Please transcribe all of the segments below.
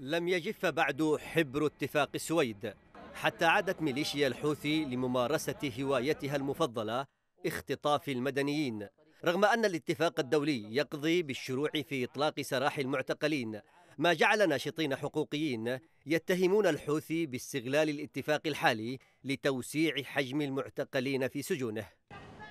لم يجف بعد حبر اتفاق السويد حتى عادت ميليشيا الحوثي لممارسة هوايتها المفضلة اختطاف المدنيين رغم أن الاتفاق الدولي يقضي بالشروع في إطلاق سراح المعتقلين ما جعل ناشطين حقوقيين يتهمون الحوثي باستغلال الاتفاق الحالي لتوسيع حجم المعتقلين في سجونه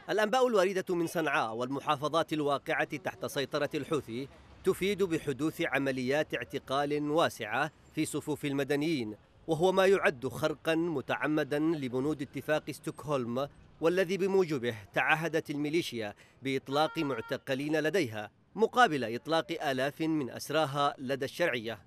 الأنباء الواردة من صنعاء والمحافظات الواقعة تحت سيطرة الحوثي تفيد بحدوث عمليات اعتقال واسعة في صفوف المدنيين وهو ما يعد خرقا متعمدا لبنود اتفاق ستوكهولم والذي بموجبه تعهدت الميليشيا بإطلاق معتقلين لديها مقابل إطلاق آلاف من أسراها لدى الشرعية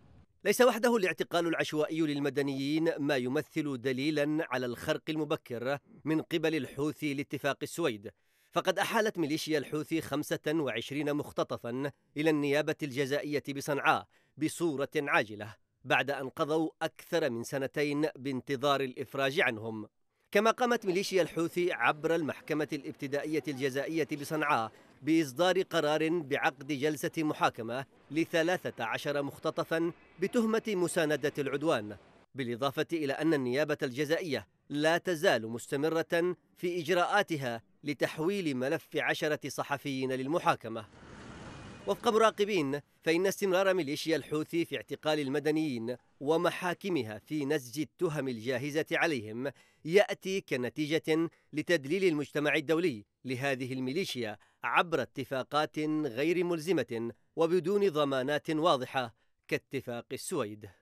ليس وحده الاعتقال العشوائي للمدنيين ما يمثل دليلا على الخرق المبكر من قبل الحوثي لاتفاق السويد فقد أحالت ميليشيا الحوثي 25 مختطفا إلى النيابة الجزائية بصنعاء بصورة عاجلة بعد أن قضوا أكثر من سنتين بانتظار الإفراج عنهم كما قامت ميليشيا الحوثي عبر المحكمة الابتدائية الجزائية بصنعاء بإصدار قرار بعقد جلسة محاكمة لثلاثة عشر مختطفا بتهمة مساندة العدوان بالإضافة إلى أن النيابة الجزائية لا تزال مستمرة في إجراءاتها لتحويل ملف عشرة صحفيين للمحاكمة وفق مراقبين فإن استمرار ميليشيا الحوثي في اعتقال المدنيين ومحاكمها في نسج التهم الجاهزة عليهم يأتي كنتيجة لتدليل المجتمع الدولي لهذه الميليشيا عبر اتفاقات غير ملزمة وبدون ضمانات واضحة كاتفاق السويد